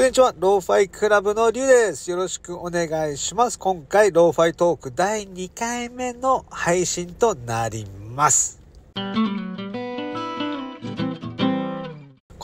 こんにちは、ローファイクラブのりゅうです。よろしくお願いします。今回、ローファイトーク第2回目の配信となります。こ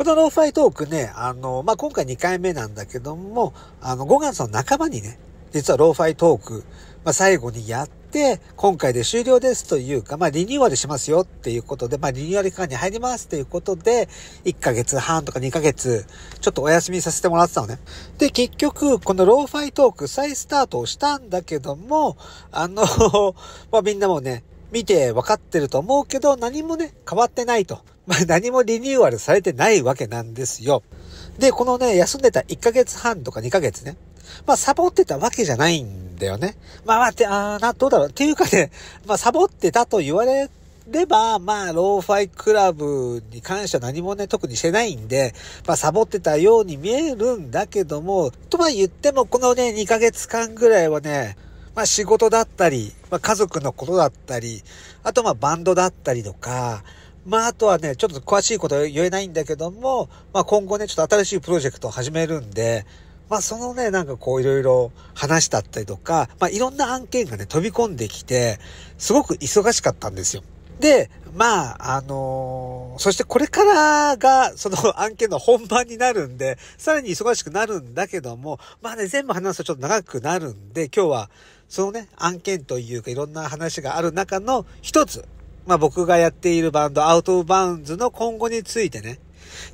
のローファイトークね、あの、まあ、今回2回目なんだけども、あの、5月の半ばにね、実はローファイトーク、まあ、最後にやって、で、今回で終了ですというか、まあリニューアルしますよっていうことで、まあリニューアル期間に入りますということで、1ヶ月半とか2ヶ月、ちょっとお休みさせてもらってたのね。で、結局、このローファイトーク再スタートをしたんだけども、あの まあみんなもね、見て分かってると思うけど、何もね、変わってないと。まあ、何もリニューアルされてないわけなんですよ。で、このね、休んでた1ヶ月半とか2ヶ月ね、まあ、サボってたわけじゃないんだよね。まあ、まあ、て、あな、どうだろう。っていうかね、まあ、サボってたと言われれば、まあ、ローファイクラブに関しては何もね、特にしてないんで、まあ、サボってたように見えるんだけども、とは言っても、このね、2ヶ月間ぐらいはね、まあ、仕事だったり、まあ、家族のことだったり、あとまあ、バンドだったりとか、まあ、あとはね、ちょっと詳しいことは言えないんだけども、まあ、今後ね、ちょっと新しいプロジェクトを始めるんで、まあそのね、なんかこういろいろ話だったりとか、まあいろんな案件がね、飛び込んできて、すごく忙しかったんですよ。で、まあ、あのー、そしてこれからが、その案件の本番になるんで、さらに忙しくなるんだけども、まあね、全部話すとちょっと長くなるんで、今日は、そのね、案件というかいろんな話がある中の一つ、まあ僕がやっているバンド、アウトオブバウンズの今後についてね、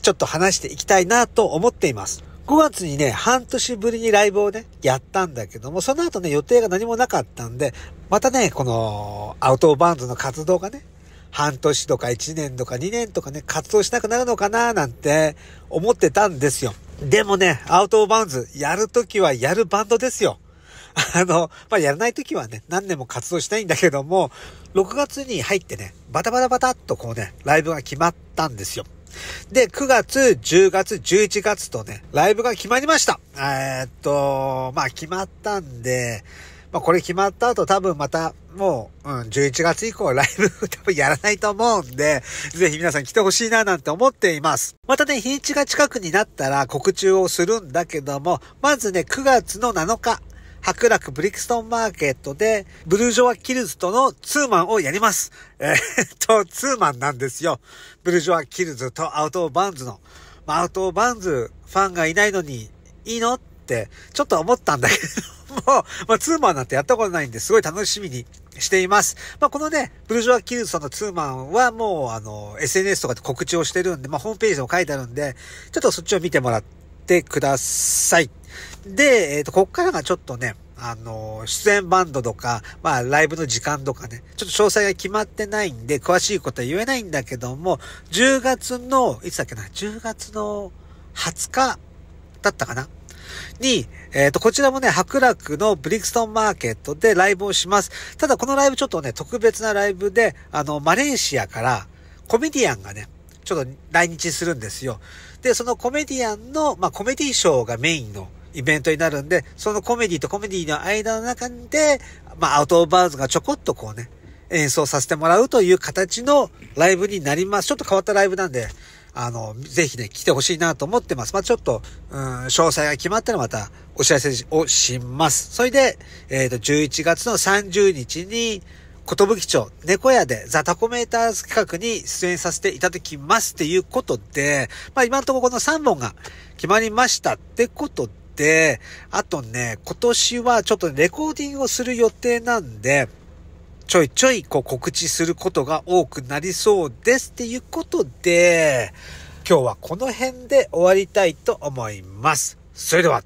ちょっと話していきたいなと思っています。5月にね、半年ぶりにライブをね、やったんだけども、その後ね、予定が何もなかったんで、またね、この、アウトバンドの活動がね、半年とか1年とか2年とかね、活動しなくなるのかななんて思ってたんですよ。でもね、アウトオバーンズ、やるときはやるバンドですよ。あの、まあ、やらないときはね、何年も活動したいんだけども、6月に入ってね、バタバタバタっとこうね、ライブが決まったんですよ。で、9月、10月、11月とね、ライブが決まりました。えー、っと、まあ、決まったんで、まあ、これ決まった後多分また、もう、うん、11月以降ライブ 多分やらないと思うんで、ぜひ皆さん来てほしいななんて思っています。またね、日にちが近くになったら告知をするんだけども、まずね、9月の7日、白楽ブリクストンマーケットで、ブルジョワ・キルズとのツーマンをやります。えー、っ と、ツーマンなんですよ。ブルジョワ・キルズとアウト・バンズの。まアウト・バンズ、ファンがいないのに、いいのって、ちょっと思ったんだけども、まあ、ツーマンなんてやったことないんで、すごい楽しみにしています。まあ、このね、ブルジョワ・キルズさんのツーマンはもう、あの、SNS とかで告知をしてるんで、まあ、ホームページでも書いてあるんで、ちょっとそっちを見てもらっってください。で、えっ、ー、と、こっからがちょっとね、あの、出演バンドとか、まあ、ライブの時間とかね、ちょっと詳細が決まってないんで、詳しいことは言えないんだけども、10月の、いつだっけな、10月の20日だったかなに、えっ、ー、と、こちらもね、白楽のブリクストンマーケットでライブをします。ただ、このライブちょっとね、特別なライブで、あの、マレーシアから、コメディアンがね、ちょっと来日するんですよ。で、そのコメディアンの、まあ、コメディショーがメインのイベントになるんで、そのコメディとコメディの間の中で、まあ、アウトオブバーズがちょこっとこうね、演奏させてもらうという形のライブになります。ちょっと変わったライブなんで、あの、ぜひね、来てほしいなと思ってます。まあ、ちょっと、うん、詳細が決まったらまたお知らせをします。それで、えっ、ー、と、11月の30日に、ことぶき町、猫屋でザ・タコメーターズ企画に出演させていただきますっていうことで、まあ今のところこの3本が決まりましたってことで、あとね、今年はちょっとレコーディングをする予定なんで、ちょいちょいこう告知することが多くなりそうですっていうことで、今日はこの辺で終わりたいと思います。それでは。